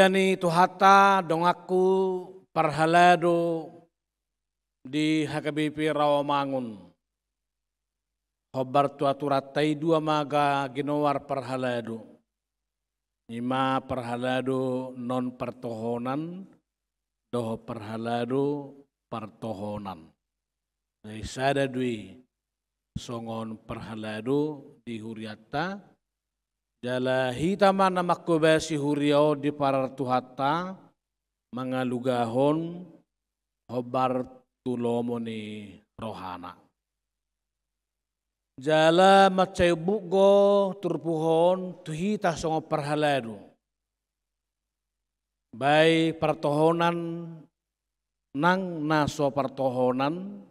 Duniani tuhata dongaku parhalado di HKBP Rawamangun. Hobar tuaturatai dua maga ginowar parhalado. Ima parhalado non pertohonan, doho parhalado pertohonan. Nah, isada dui songon parhalado di huriata, Jala hitamana si huriau di tuhata mengalugahon hobar tulomoni rohana. Jala macai buko turpuhon tuhita songo perhaladu. Baik pertohonan nang naso pertohonan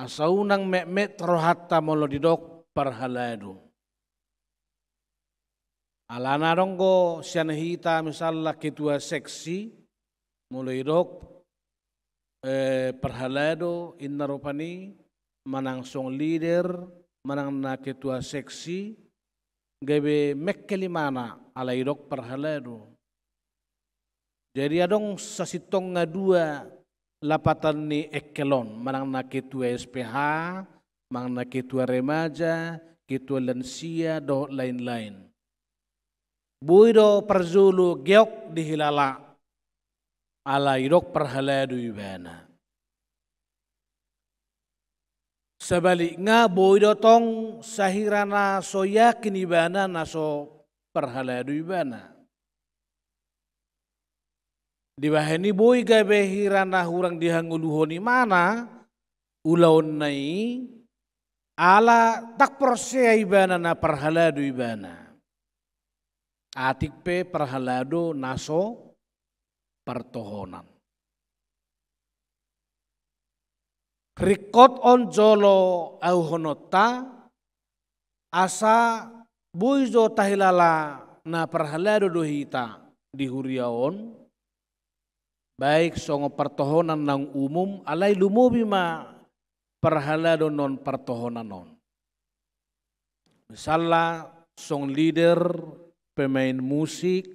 asau nang terohata molo molodidok perhaladu Alana narongo sian hita misalnya ketua seksi mulai rok eh, perhalado inna manang song leader manang na ketua seksi gabe mekeli mana ala irok perhalado jadi adong sasitong nga dua lapatan ni ekelon manang na ketua SPH manang na ketua remaja ketua lansia dan lain-lain buydo perzulu geok dihilala ala idok perhaladu ibana sebaliknya buydo tong sahirana so yakin ibana naso perhaladu ibana dibahani boi gabe hirana hurang dihanguluhoni mana ulaun nai ala tak persia ibana na perhaladu ibana Atikpe perhalado naso pertohonan. Rikot jolo auhonota asa buizo tahilala na perhalado dohita di huriaon baik songo pertohonan nang umum alai lumu ma perhalado non pertohonan non. Misalnya song leader pemain musik,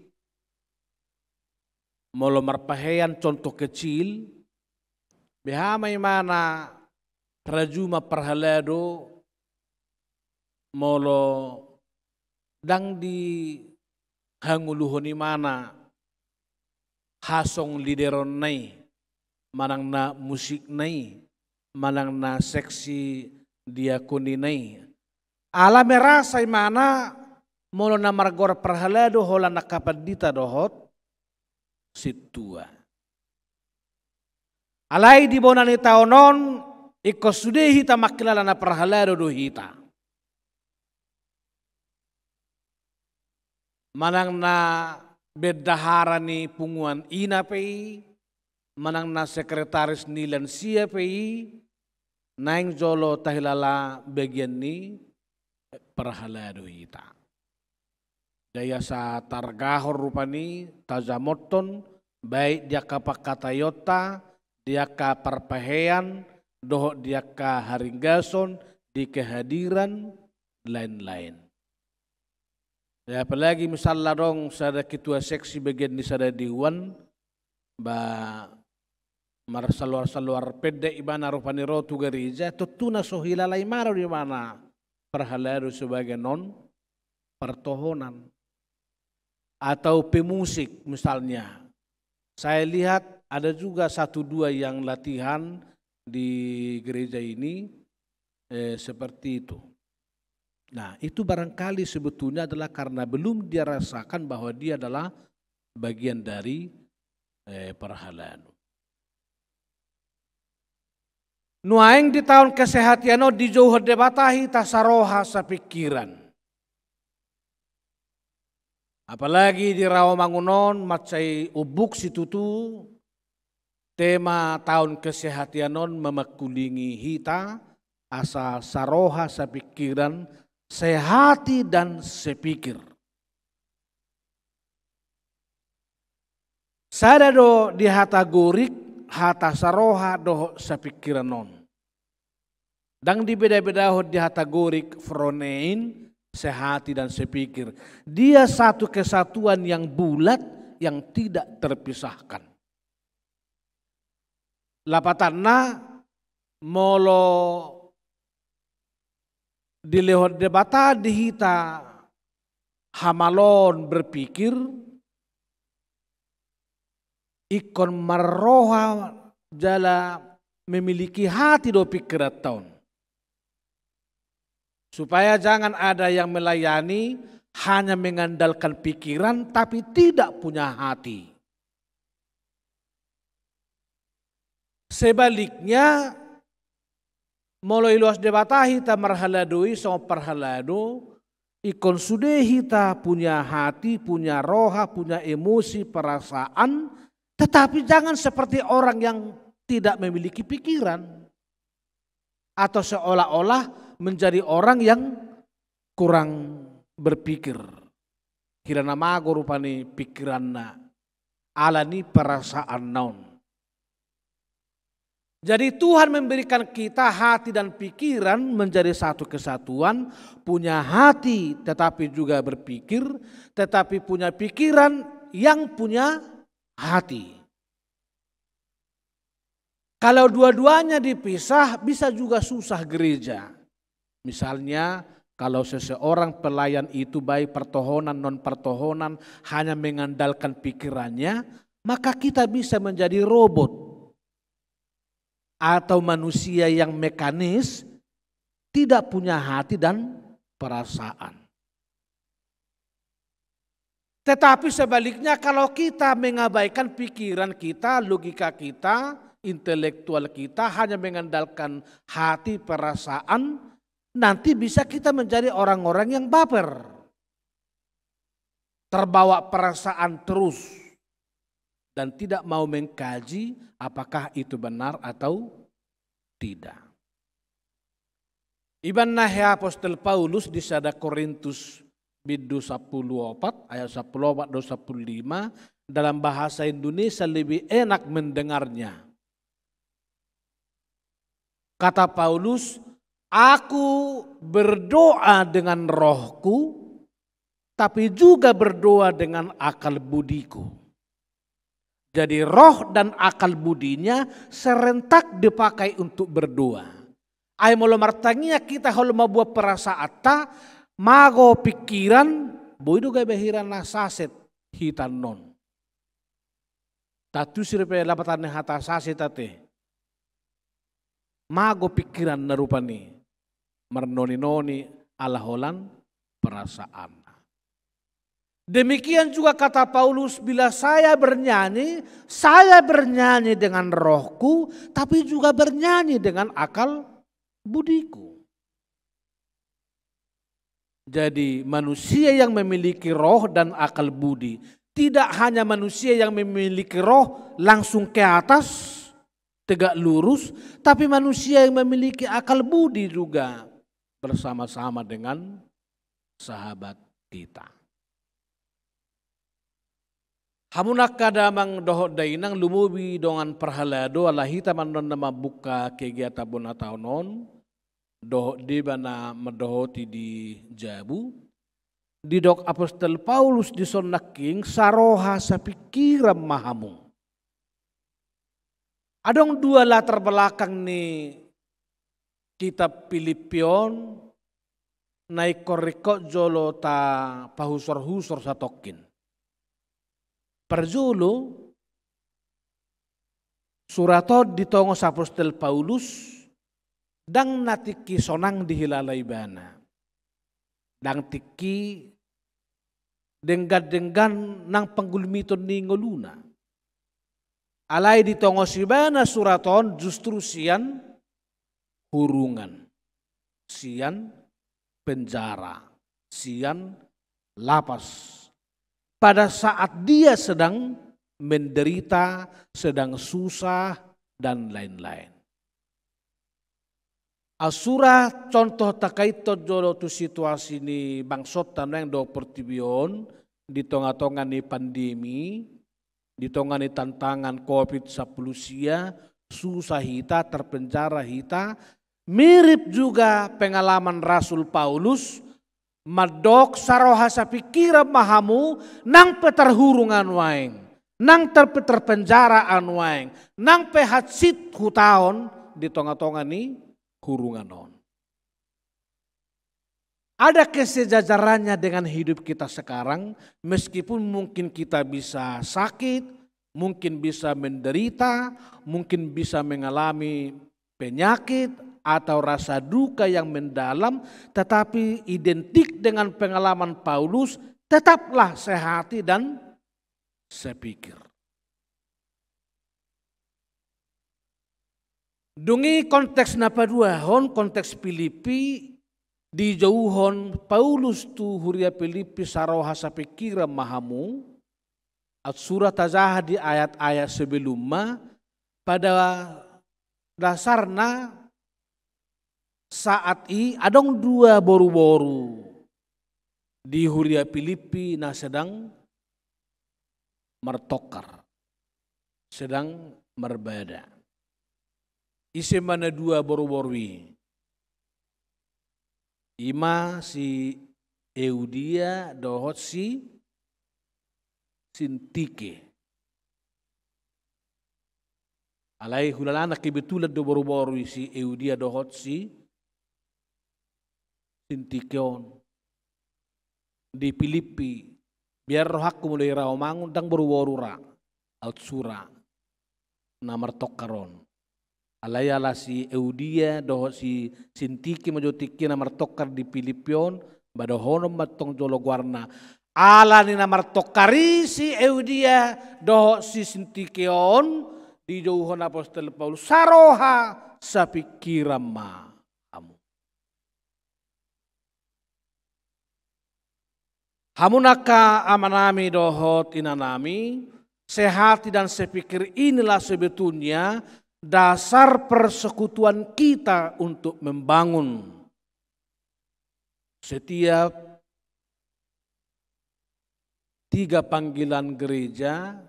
molo marpahean contoh kecil, behamai mana prajuma perhalado molo dang di hanguluhoni mana hasong lideron nai manang na musik nai manang na seksi diakoni nai Alam merasa mana Molona margor perhalado hola nakapadita dohot situa. Alai di bonani taonon iko sudehi makilala na parhalado dohita. Manang na bedahara punguan ina pei, manang na sekretaris nilan siya pei, naing jolo tahilala bagian ni parhalado hita daya sa targahor rupani tazamoton baik dia ka pakatayota dia ka parpahean doho dia ka haringgason di kehadiran lain-lain. Ya apalagi misalnya dong sada ketua seksi bagian di sada diwan ba mar saluar saluar pede ibana rupani ro tu gerija tutuna sohilalai maro di mana perhalaru sebagai non pertohonan atau pemusik misalnya. Saya lihat ada juga satu dua yang latihan di gereja ini eh, seperti itu. Nah itu barangkali sebetulnya adalah karena belum dia rasakan bahwa dia adalah bagian dari eh, perhalaan. Nuaeng di tahun kesehatiano di jauh debatahi tasaroha sepikiran. Apalagi di Rawamangunon macai ubuk situtu tema tahun kesehatian non memekulingi hita asa saroha sepikiran sehati dan sepikir. Sada do di hata gurik, hata saroha do sepikiran non. Dang di beda-beda di hata gurik fronein, sehati dan sepikir. Dia satu kesatuan yang bulat yang tidak terpisahkan. Lapatana molo dilehot debata dihita hamalon berpikir ikon marroha jala memiliki hati do pikirat tahun Supaya jangan ada yang melayani hanya mengandalkan pikiran tapi tidak punya hati. Sebaliknya, mulai luas debata ta marhaladui sama perhaladu, ikon sudehi ta punya hati, punya roha, punya emosi, perasaan, tetapi jangan seperti orang yang tidak memiliki pikiran. Atau seolah-olah menjadi orang yang kurang berpikir. Kirana mago rupani pikiranna alani perasaan naun. Jadi Tuhan memberikan kita hati dan pikiran menjadi satu kesatuan, punya hati tetapi juga berpikir, tetapi punya pikiran yang punya hati. Kalau dua-duanya dipisah bisa juga susah gereja. Misalnya kalau seseorang pelayan itu baik pertohonan non pertohonan hanya mengandalkan pikirannya, maka kita bisa menjadi robot atau manusia yang mekanis tidak punya hati dan perasaan. Tetapi sebaliknya kalau kita mengabaikan pikiran kita, logika kita, intelektual kita hanya mengandalkan hati, perasaan, nanti bisa kita menjadi orang-orang yang baper. Terbawa perasaan terus dan tidak mau mengkaji apakah itu benar atau tidak. Iban Nahya Apostel Paulus di sada Korintus bidu 14 ayat 14 do 15 dalam bahasa Indonesia lebih enak mendengarnya. Kata Paulus, Aku berdoa dengan rohku, tapi juga berdoa dengan akal budiku. Jadi roh dan akal budinya serentak dipakai untuk berdoa. Ayo molo martangia kita mau buat perasaan tak mago pikiran, boi duga behiran saset hitan non. Tatu sirpe lapatan hata saset tate. Mago pikiran narupani mernoni-noni ala holan perasaan. Demikian juga kata Paulus, bila saya bernyanyi, saya bernyanyi dengan rohku, tapi juga bernyanyi dengan akal budiku. Jadi manusia yang memiliki roh dan akal budi, tidak hanya manusia yang memiliki roh langsung ke atas, tegak lurus, tapi manusia yang memiliki akal budi juga bersama-sama dengan sahabat kita. Hamunak kada mang doho dainang lumubi dongan perhalado alahi taman non nama buka kegiatan bona non doho di bana medohoti di jabu di dok apostel Paulus di sonaking saroha sapikiram mahamu. Adong dua latar belakang nih kitab Filipion naik koriko jolo ta pahusor husor satokin. Perjulu surato ditongo sapostel Paulus dang natiki sonang dihilalai bana. Dang tiki denggan-denggan nang penggulmiton ningoluna. Alai ditongo sibana suraton justru sian burungan, sian penjara, sian lapas. Pada saat dia sedang menderita, sedang susah, dan lain-lain. Asura contoh terkait tojolo tu situasi ni bangsot tanang do pertibion di tonga-tonga ni pandemi, di tonga ni tantangan covid sia susah hita, terpenjara hita, Mirip juga pengalaman Rasul Paulus, madok sarohasa sapikira mahamu nang peterhurungan waeng, nang terpeterpenjaraan waeng, nang pehatsit hutaon di tonga-tonga ni hurungan on. Ada kesejajarannya dengan hidup kita sekarang, meskipun mungkin kita bisa sakit, mungkin bisa menderita, mungkin bisa mengalami penyakit atau rasa duka yang mendalam tetapi identik dengan pengalaman Paulus tetaplah sehati dan sepikir. Dungi konteks napa dua hon konteks Filipi di jauhon Paulus tu huria Filipi saroha sapikira mahamu at surah tazah di ayat-ayat sebelumnya pada dasarnya saat i adong dua boru-boru di Huria Filipi nah sedang mertokar sedang merbeda isi mana dua boru-borwi ima si Eudia dohot si sintike. Alai hulalana kebetulan do boru-boru si Eudia dohot si Sintikeon, di Filipi, biar roh aku mulai rao mangun dang berwarura, altsura, namar tokaron. Alayala si Eudia doh si Sintiki majotiki namar tokar di Filipion, badohonom matong jolo warna. Ala ni namar tokari si Eudia doh si Sintikeon, di jauhon Apostel Paulus, saroha sapikirama. Hamunaka amanami dohot inanami, sehati dan sepikir inilah sebetulnya dasar persekutuan kita untuk membangun setiap tiga panggilan gereja,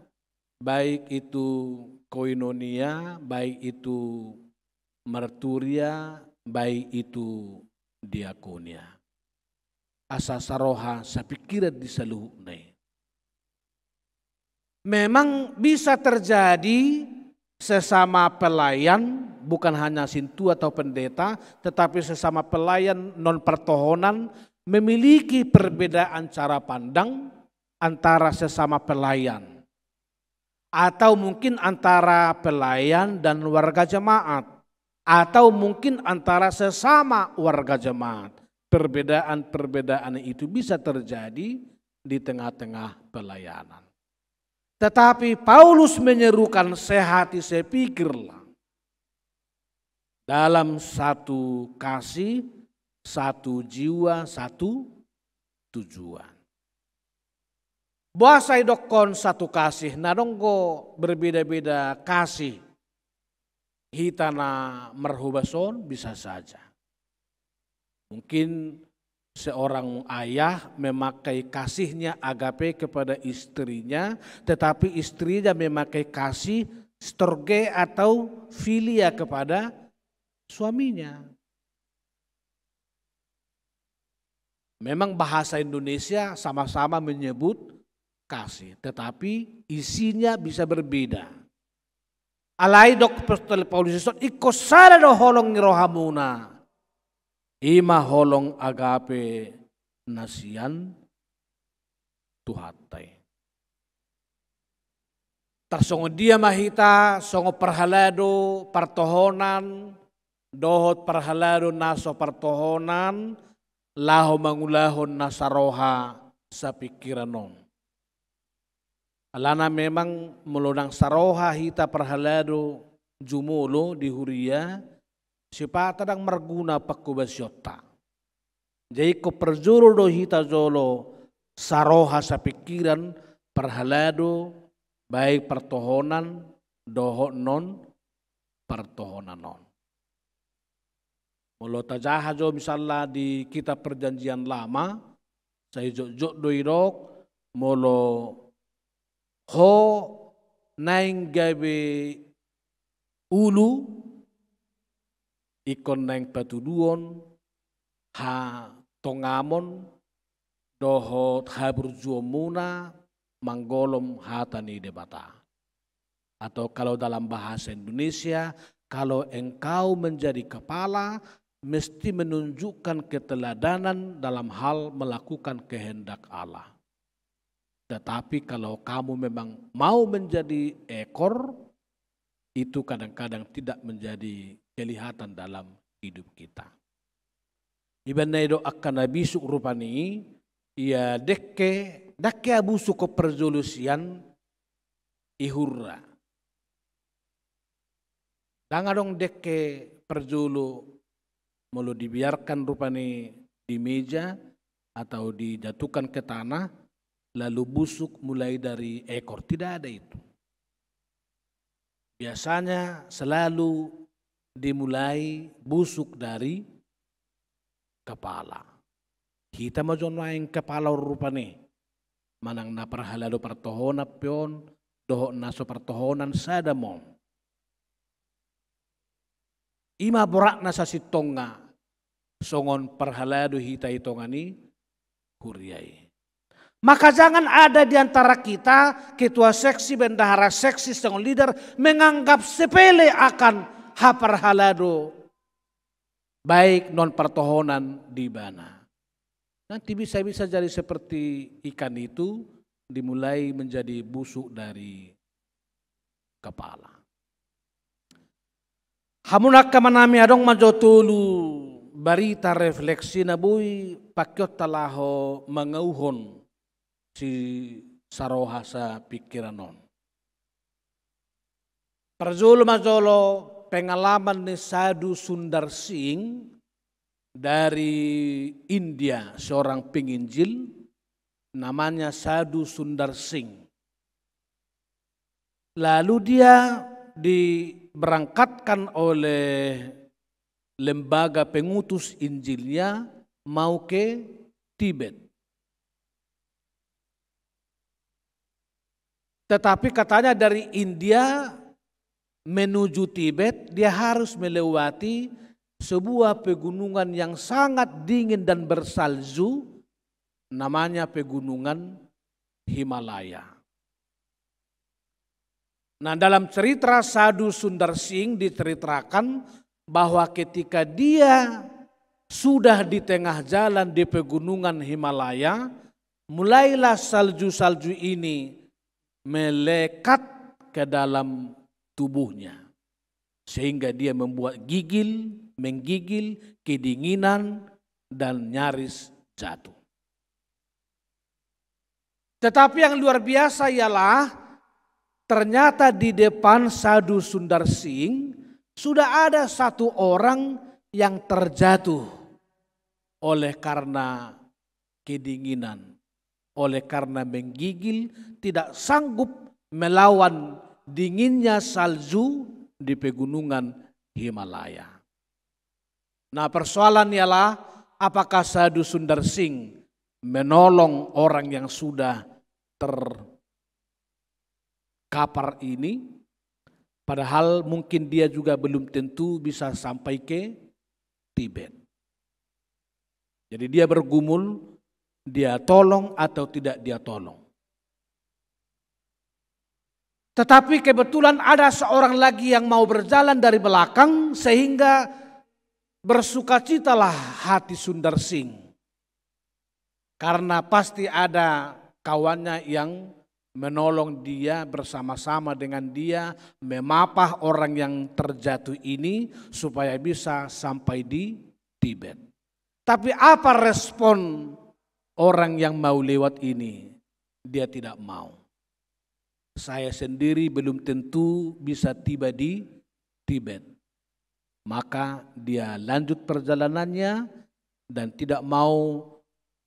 baik itu koinonia, baik itu merturia baik itu diakonia asa saroha sapikiran disaluh nai. Memang bisa terjadi sesama pelayan bukan hanya sintu atau pendeta tetapi sesama pelayan non pertohonan memiliki perbedaan cara pandang antara sesama pelayan atau mungkin antara pelayan dan warga jemaat atau mungkin antara sesama warga jemaat perbedaan-perbedaan itu bisa terjadi di tengah-tengah pelayanan. Tetapi Paulus menyerukan sehati sepikirlah. Dalam satu kasih, satu jiwa, satu tujuan. Bahasa dokon satu kasih, nadongko berbeda-beda kasih. Hitana merhubason bisa saja. Mungkin seorang ayah memakai kasihnya agape kepada istrinya, tetapi istrinya memakai kasih storge atau filia kepada suaminya. Memang bahasa Indonesia sama-sama menyebut kasih, tetapi isinya bisa berbeda. Alai dok Paulus ikosara doholong rohamuna Ima holong agape nasian tuhatay. Tersungguh dia mahita, songo perhalado pertohonan, dohot perhalado naso pertohonan, laho mangulahon nasaroha sa pikiran Alana memang melonang saroha hita perhalado jumulo di huria, sipatadang marguna Jadi ku perjuru do hita jolo saroha sa pikiran perhalado baik pertohonan doho non pertohonan non Molo tajaha jo misalnya di kitab perjanjian lama, saya jok-jok doirok, molo ho naing ulu ikon neng batu duon, ha tongamon doho haburjuomuna manggolom hatani debata. Atau kalau dalam bahasa Indonesia, kalau engkau menjadi kepala, mesti menunjukkan keteladanan dalam hal melakukan kehendak Allah. Tetapi kalau kamu memang mau menjadi ekor, itu kadang-kadang tidak menjadi kelihatan dalam hidup kita. Iban naido akan nabi rupani ia deke, dake abu suko perzolusian ihurra. dong deke perzulu mulu dibiarkan rupani di meja atau dijatuhkan ke tanah lalu busuk mulai dari ekor tidak ada itu. Biasanya selalu dimulai busuk dari kepala. Kita mau yang kepala rupane. Manang na perhalado pertohona pion, dohok naso so pertohonan sadamom. Ima borak nasa sa sitonga, songon perhalado hita itongani, kuriai. Maka jangan ada di antara kita ketua seksi, bendahara seksi, sang leader menganggap sepele akan halado, Baik non pertohonan mana Nanti bisa-bisa jadi seperti ikan itu dimulai menjadi busuk dari kepala. Hamunak kamanami adong majotulu barita refleksi nabui pakyot talaho mengauhon si sarohasa pikiranon. Perzul mazolo pengalaman nih Sadu Sundar Singh dari India, seorang penginjil namanya Sadu Sundar Singh. Lalu dia diberangkatkan oleh lembaga pengutus Injilnya mau ke Tibet. Tetapi katanya dari India menuju Tibet dia harus melewati sebuah pegunungan yang sangat dingin dan bersalju namanya pegunungan Himalaya. Nah dalam cerita Sadu Sundar Singh diceritakan bahwa ketika dia sudah di tengah jalan di pegunungan Himalaya, mulailah salju-salju ini melekat ke dalam tubuhnya. Sehingga dia membuat gigil, menggigil, kedinginan, dan nyaris jatuh. Tetapi yang luar biasa ialah ternyata di depan Sadu Sundar Singh sudah ada satu orang yang terjatuh oleh karena kedinginan, oleh karena menggigil, tidak sanggup melawan dinginnya salju di pegunungan Himalaya. Nah persoalan ialah apakah Sadhu Sundar Singh menolong orang yang sudah terkapar ini padahal mungkin dia juga belum tentu bisa sampai ke Tibet. Jadi dia bergumul dia tolong atau tidak dia tolong. Tetapi kebetulan ada seorang lagi yang mau berjalan dari belakang sehingga bersukacitalah hati Sundar Singh. Karena pasti ada kawannya yang menolong dia bersama-sama dengan dia memapah orang yang terjatuh ini supaya bisa sampai di Tibet. Tapi apa respon orang yang mau lewat ini? Dia tidak mau. Saya sendiri belum tentu bisa tiba di Tibet. Maka dia lanjut perjalanannya dan tidak mau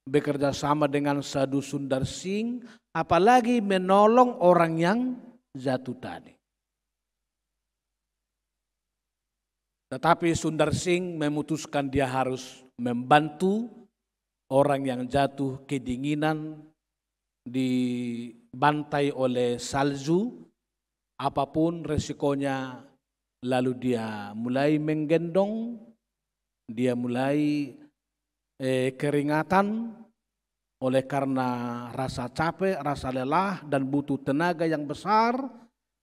bekerja sama dengan Sadhu Sundar Singh, apalagi menolong orang yang jatuh tadi. Tetapi Sundar Singh memutuskan dia harus membantu orang yang jatuh kedinginan dibantai oleh salju, apapun resikonya, lalu dia mulai menggendong, dia mulai eh, keringatan oleh karena rasa capek, rasa lelah dan butuh tenaga yang besar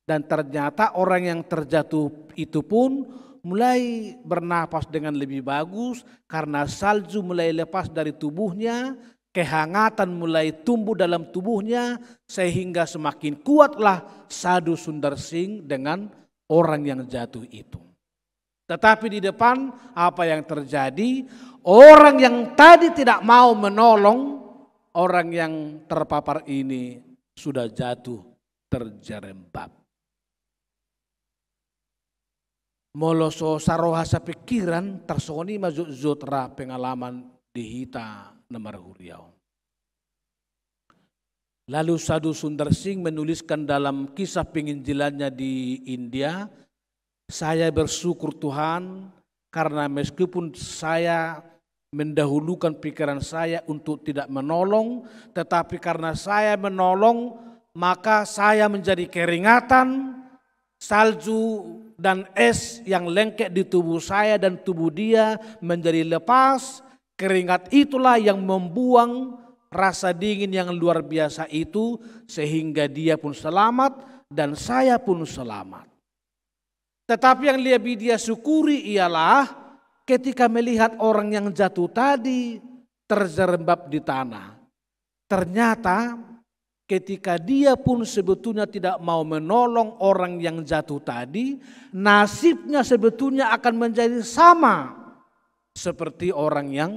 dan ternyata orang yang terjatuh itu pun mulai bernapas dengan lebih bagus karena salju mulai lepas dari tubuhnya kehangatan mulai tumbuh dalam tubuhnya sehingga semakin kuatlah sadu Sundar Singh dengan orang yang jatuh itu. Tetapi di depan apa yang terjadi? Orang yang tadi tidak mau menolong orang yang terpapar ini sudah jatuh terjerembab. Moloso saroha sepikiran tersoni mazuk zutra pengalaman dihita Namarhuriau. Lalu Sadhu Sundar Singh menuliskan dalam kisah penginjilannya di India, saya bersyukur Tuhan karena meskipun saya mendahulukan pikiran saya untuk tidak menolong, tetapi karena saya menolong maka saya menjadi keringatan, salju dan es yang lengket di tubuh saya dan tubuh dia menjadi lepas Keringat itulah yang membuang rasa dingin yang luar biasa itu sehingga dia pun selamat dan saya pun selamat. Tetapi yang lebih dia syukuri ialah ketika melihat orang yang jatuh tadi terjerembab di tanah. Ternyata ketika dia pun sebetulnya tidak mau menolong orang yang jatuh tadi, nasibnya sebetulnya akan menjadi sama seperti orang yang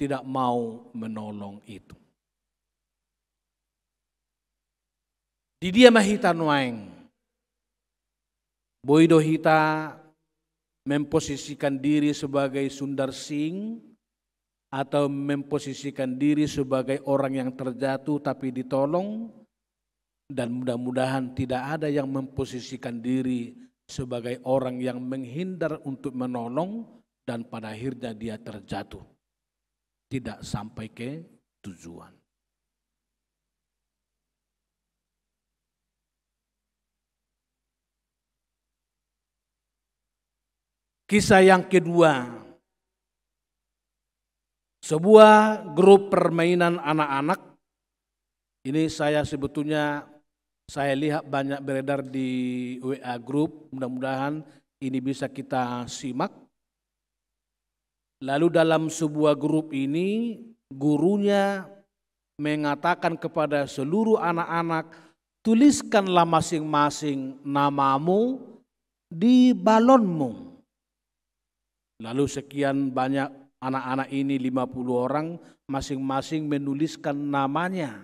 tidak mau menolong itu. Di dia mahita nuaeng. Boido Hita memposisikan diri sebagai Sundar Singh atau memposisikan diri sebagai orang yang terjatuh tapi ditolong dan mudah-mudahan tidak ada yang memposisikan diri sebagai orang yang menghindar untuk menolong dan pada akhirnya dia terjatuh. Tidak sampai ke tujuan. Kisah yang kedua, sebuah grup permainan anak-anak. Ini saya sebetulnya saya lihat banyak beredar di WA grup. Mudah-mudahan ini bisa kita simak. Lalu dalam sebuah grup ini gurunya mengatakan kepada seluruh anak-anak, tuliskanlah masing-masing namamu di balonmu. Lalu sekian banyak anak-anak ini 50 orang masing-masing menuliskan namanya.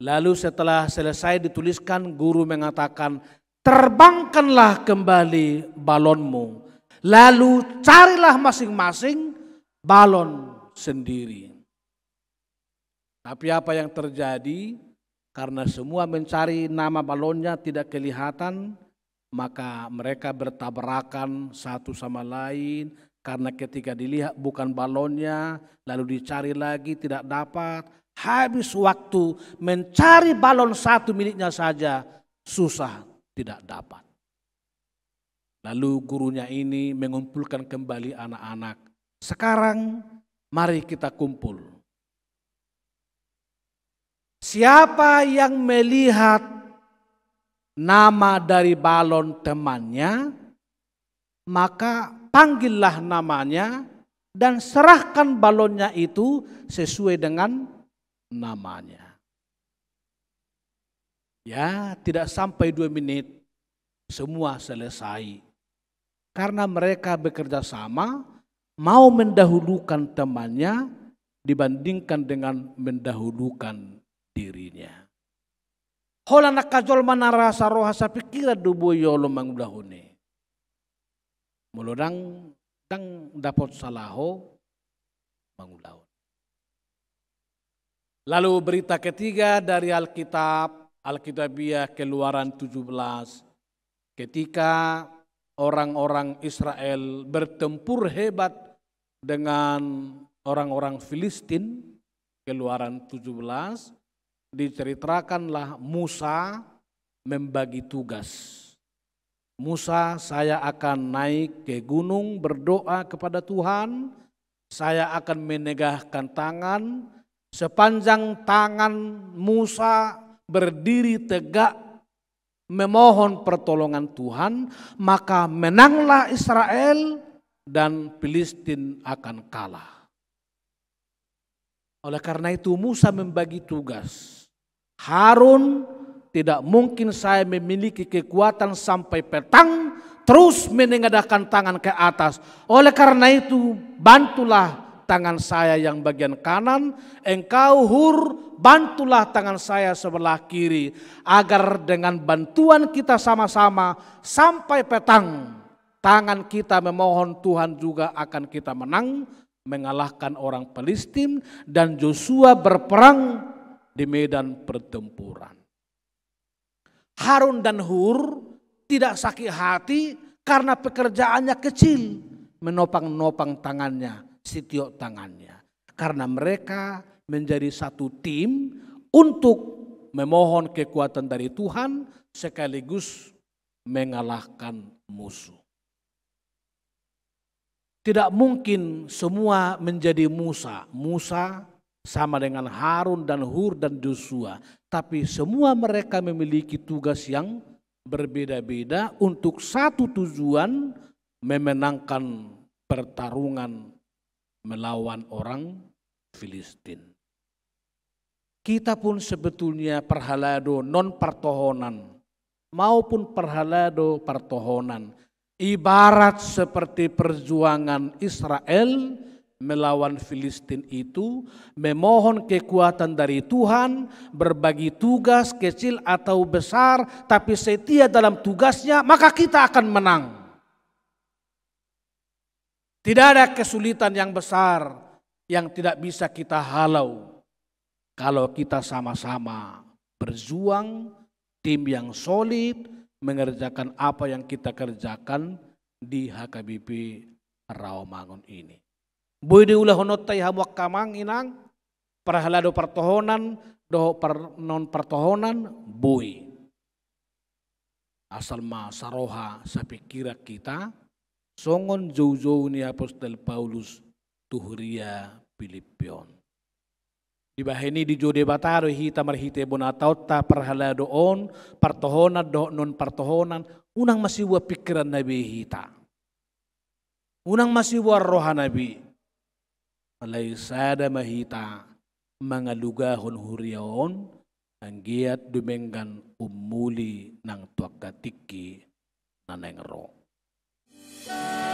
Lalu setelah selesai dituliskan guru mengatakan, terbangkanlah kembali balonmu Lalu carilah masing-masing balon sendiri. Tapi apa yang terjadi? Karena semua mencari nama balonnya tidak kelihatan, maka mereka bertabrakan satu sama lain. Karena ketika dilihat bukan balonnya, lalu dicari lagi tidak dapat. Habis waktu mencari balon satu miliknya saja, susah tidak dapat. Lalu gurunya ini mengumpulkan kembali anak-anak. Sekarang mari kita kumpul. Siapa yang melihat nama dari balon temannya, maka panggillah namanya dan serahkan balonnya itu sesuai dengan namanya. Ya, tidak sampai dua menit, semua selesai. Karena mereka bekerja sama, mau mendahulukan temannya dibandingkan dengan mendahulukan dirinya. nak kajol mana rasa roh asa pikira dubu yolo mangudahune. Mulodang tang dapat salaho mangudahun. Lalu berita ketiga dari Alkitab, Alkitabiah keluaran 17. Ketika orang-orang Israel bertempur hebat dengan orang-orang Filistin, keluaran 17, diceritakanlah Musa membagi tugas. Musa, saya akan naik ke gunung berdoa kepada Tuhan, saya akan menegahkan tangan, sepanjang tangan Musa berdiri tegak memohon pertolongan Tuhan, maka menanglah Israel dan Filistin akan kalah. Oleh karena itu Musa membagi tugas. Harun tidak mungkin saya memiliki kekuatan sampai petang terus menengadahkan tangan ke atas. Oleh karena itu bantulah tangan saya yang bagian kanan, engkau hur, bantulah tangan saya sebelah kiri, agar dengan bantuan kita sama-sama sampai petang, tangan kita memohon Tuhan juga akan kita menang, mengalahkan orang Palestina dan Joshua berperang di medan pertempuran. Harun dan Hur tidak sakit hati karena pekerjaannya kecil menopang-nopang tangannya sitiok tangannya. Karena mereka menjadi satu tim untuk memohon kekuatan dari Tuhan sekaligus mengalahkan musuh. Tidak mungkin semua menjadi Musa. Musa sama dengan Harun dan Hur dan Joshua. Tapi semua mereka memiliki tugas yang berbeda-beda untuk satu tujuan memenangkan pertarungan melawan orang Filistin. Kita pun sebetulnya perhalado non pertohonan maupun perhalado pertohonan. Ibarat seperti perjuangan Israel melawan Filistin itu, memohon kekuatan dari Tuhan, berbagi tugas kecil atau besar, tapi setia dalam tugasnya, maka kita akan menang. Tidak ada kesulitan yang besar yang tidak bisa kita halau kalau kita sama-sama berjuang tim yang solid mengerjakan apa yang kita kerjakan di HKBP Rawamangun ini. Budi ulah honotai hamuak kamang inang perhalado pertohonan doho per non pertohonan bui. Asal ma saroha sapikira kita Songon jauh-jauh ni Apostel Paulus Tuhria Filipion. Di ini di jode bataro hita marhite bona tauta perhala doon, pertohonan do non partohonan, unang masih buat pikiran nabi hita. Unang masih buat roha nabi. Malay sada mahita mangalugahon huriaon, ang giat dumenggan umuli nang tuak katiki naneng ro Bye.